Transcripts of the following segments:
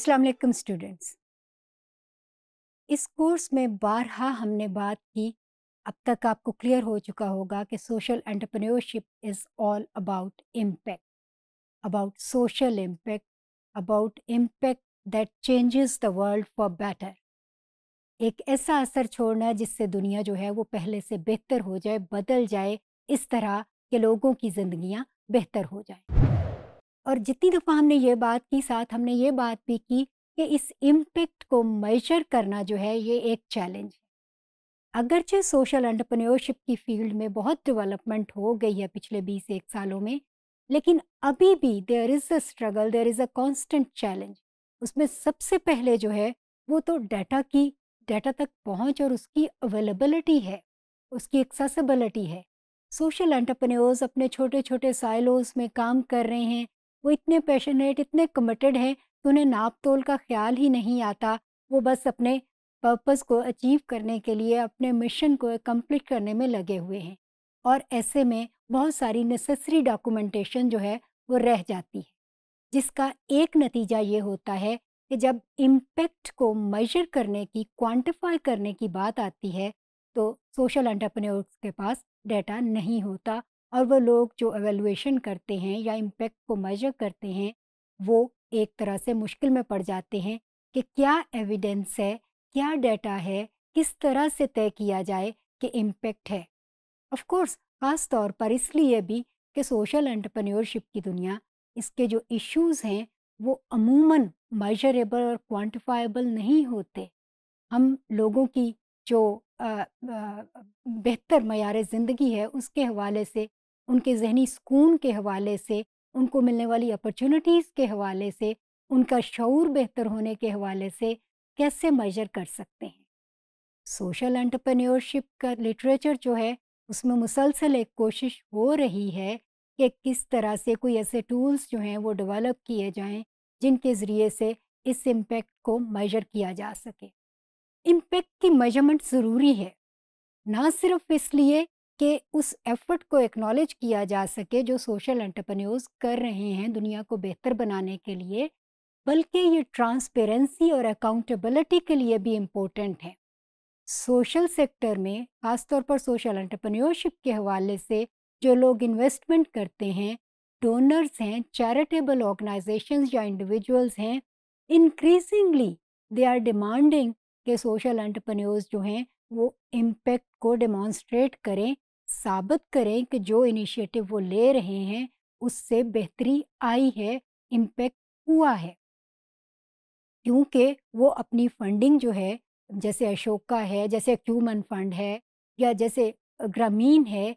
अस्सलाम वालेकुम स्टूडेंट्स इस कोर्स में बारहा हमने बात की अब तक आपको क्लियर हो चुका होगा कि social entrepreneurship is all about impact about social impact about impact that changes the world for better एक ऐसा असर छोड़ना जिससे दुनिया जो है वो पहले से बेहतर हो जाए बदल जाए इस तरह के लोगों की ज़िंदियाँ बेहतर हो जाए और जितनी दफ़ा हमने ये बात की साथ हमने ये बात भी की कि इस इम्पेक्ट को मेजर करना जो है ये एक चैलेंज है अगरचे सोशल एंटरप्रेन्योरशिप की फील्ड में बहुत डेवलपमेंट हो गई है पिछले बीस एक सालों में लेकिन अभी भी there is a struggle there is a constant challenge उसमें सबसे पहले जो है वो तो डाटा की डाटा तक पहुंच और उसकी अवेलेबिलिटी है उसकी एक्सेसिबिलिटी है सोशल एंटरप्रेन्योर्स अपने छोटे छोटे साइलोज में काम कर रहे हैं वो इतने पैशनेट इतने कमिटेड हैं कि उन्हें नाप तोल का ख्याल ही नहीं आता वो बस अपने पर्पस को अचीव करने के लिए अपने मिशन को कम्प्लीट करने में लगे हुए हैं और ऐसे में बहुत सारी नेसेसरी डॉक्यूमेंटेशन जो है वो रह जाती है जिसका एक नतीजा ये होता है कि जब इम्पेक्ट को मेजर करने की क्वांटिफाई करने की बात आती है तो सोशल एंटरप्रेन्योर्स के पास डेटा नहीं होता और वो लोग जो एवेलुएशन करते हैं या इम्पैक्ट को मेजर करते हैं वो एक तरह से मुश्किल में पड़ जाते हैं कि क्या एविडेंस है क्या डाटा है किस तरह से तय किया जाए कि इम्पैक्ट है ऑफ कोर्स ख़ास तौर पर इसलिए भी कि सोशल एंटरप्रेन्योरशिप की दुनिया इसके जो इश्यूज़ हैं वो अमूमन मेजरेबल और क्वांटिफाइबल नहीं होते हम लोगों की जो बेहतर मैार ज़िंदगी है उसके हवाले से उनके जहनी सुकून के हवाले से उनको मिलने वाली अपॉर्चुनिटीज़ के हवाले से उनका शौर बेहतर होने के हवाले से कैसे मेजर कर सकते हैं सोशल एंटरप्रेन्योरशिप का लिटरेचर जो है उसमें मुसलसल एक कोशिश हो रही है कि किस तरह से कोई ऐसे टूल्स जो हैं वो डेवलप किए जाएं जिनके ज़रिए से इस इम्पेक्ट को मेजर किया जा सके इम्पेक्ट की मेजरमेंट ज़रूरी है ना सिर्फ इसलिए कि उस एफर्ट को एक्नॉलेज किया जा सके जो सोशल एंटरप्रेन्योर्स कर रहे हैं दुनिया को बेहतर बनाने के लिए बल्कि ये ट्रांसपेरेंसी और अकाउंटेबिलिटी के लिए भी इम्पोर्टेंट है सोशल सेक्टर में खासतौर पर सोशल एंटरप्रेन्योरशिप के हवाले से जो लोग इन्वेस्टमेंट करते हैं डोनर्स हैं चैरिटेबल ऑर्गेनाइजेशंस या इंडिविजुअल्स हैं इंक्रीजिंगली दे आर डिमांडिंग के सोशल एंटरप्रेन्योर्स जो हैं वो इम्पेक्ट को डेमॉन्स्ट्रेट करें साबित करें कि जो इनिशिएटिव वो ले रहे हैं उससे बेहतरी आई है इम्पेक्ट हुआ है क्योंकि वो अपनी फंडिंग जो है जैसे अशोक का है जैसे क्यूमन फंड है या जैसे ग्रामीण है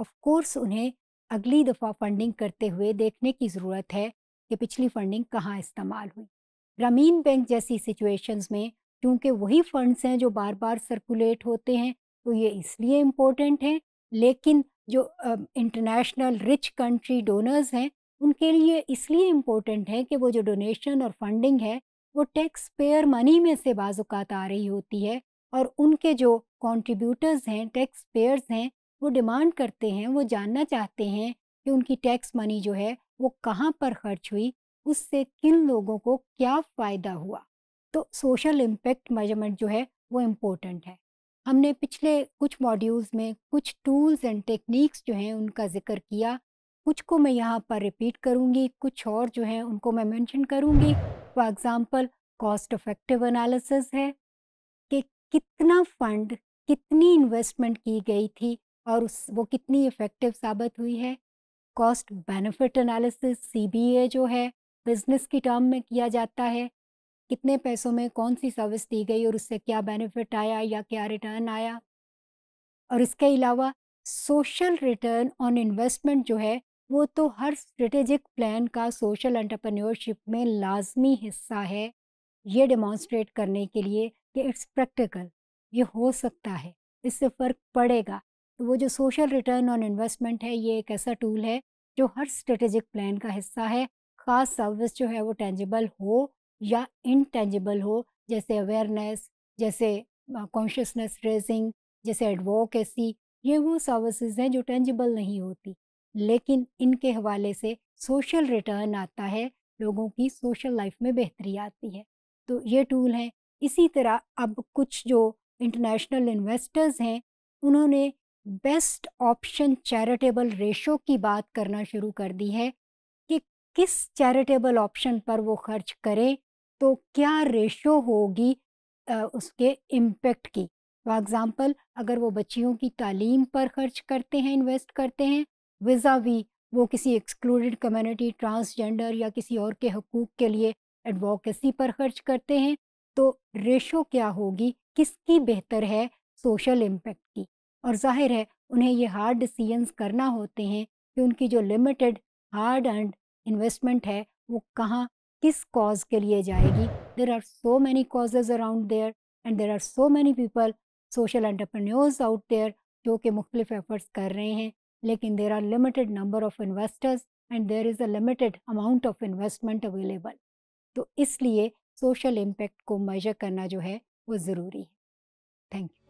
ऑफ कोर्स उन्हें अगली दफ़ा फंडिंग करते हुए देखने की ज़रूरत है कि पिछली फंडिंग कहाँ इस्तेमाल हुई ग्रामीण बैंक जैसी सिचुएशंस में क्योंकि वही फंड्स हैं जो बार बार सर्कुलेट होते हैं तो ये इसलिए इम्पोर्टेंट हैं लेकिन जो इंटरनेशनल रिच कंट्री डोनर्स हैं उनके लिए इसलिए इम्पोर्टेंट है कि वो जो डोनेशन और फंडिंग है वो टैक्स पेयर मनी में से बाजुकात आ रही होती है और उनके जो कॉन्ट्रीब्यूटर्स हैं टैक्स पेयर्स हैं वो डिमांड करते हैं वो जानना चाहते हैं कि उनकी टैक्स मनी जो है वो कहाँ पर खर्च हुई उससे किन लोगों को क्या फ़ायदा हुआ तो सोशल इम्पेक्ट मेजरमेंट जो है वो इम्पोर्टेंट है हमने पिछले कुछ मॉड्यूल्स में कुछ टूल्स एंड टेक्निक्स जो हैं उनका जिक्र किया कुछ को मैं यहाँ पर रिपीट करूँगी कुछ और जो हैं उनको मैं मेंशन करूँगी for example cost effective analysis है कि कितना फंड कितनी इन्वेस्टमेंट की गई थी और उस वो कितनी इफ़ेक्टिव साबित हुई है कॉस्ट बेनिफिट एनालिसिस सी जो है बिज़नेस की टर्म में किया जाता है कितने पैसों में कौन सी सर्विस दी गई और उससे क्या बेनिफिट आया या क्या रिटर्न आया और इसके अलावा सोशल रिटर्न ऑन इन्वेस्टमेंट जो है वो तो हर स्ट्रेटेजिक प्लान का सोशल एंटरप्रेन्योरशिप में लाजमी हिस्सा है ये डिमॉन्स्ट्रेट करने के लिए कि इट्स प्रैक्टिकल ये हो सकता है इससे फ़र्क पड़ेगा तो वो जो सोशल रिटर्न ऑन इन्वेस्टमेंट है ये एक ऐसा टूल है जो हर स्ट्रेटेजिक प्लान का हिस्सा है ख़ास सर्विस जो है वो टेंजिबल हो या इनटेंजिबल हो जैसे अवेयरनेस जैसे कॉन्शियसनेस रेजिंग जैसे एडवोकेसी ये वो सर्विसेज हैं जो टेंजिबल नहीं होती लेकिन इनके हवाले से सोशल रिटर्न आता है लोगों की सोशल लाइफ में बेहतरी आती है तो ये टूल हैं इसी तरह अब कुछ जो इंटरनेशनल इन्वेस्टर्स हैं उन्होंने बेस्ट ऑप्शन चैरिटेबल रेशो की बात करना शुरू कर दी है कि किस चैरिटेबल ऑप्शन पर वो खर्च करें तो क्या रेशो होगी उसके इम्पेक्ट की फॉर एग्ज़ाम्पल अगर वो बच्चियों की तालीम पर खर्च करते हैं इन्वेस्ट करते हैं वज़ा भी वो किसी एक्सक्लूडेड कम्युनिटी ट्रांसजेंडर या किसी और के हकूक़ के लिए एडवोकेसी पर खर्च करते हैं तो रेशो क्या होगी किसकी बेहतर है सोशल इम्पेक्ट की और जाहिर है उन्हें ये हार्ड डिसीजंस करना होते हैं कि उनकी जो लिमिटेड हार्ड एंड इन्वेस्टमेंट है वो कहाँ किस कॉज के लिए जाएगी there are so many causes around there and there are so many people social entrepreneurs out there जो कि मुख्तलिफ एफर्ट्स कर रहे हैं लेकिन there are limited number of investors and there is a limited amount of investment available तो इसलिए social impact को मेजर करना जो है वो ज़रूरी है थैंक यू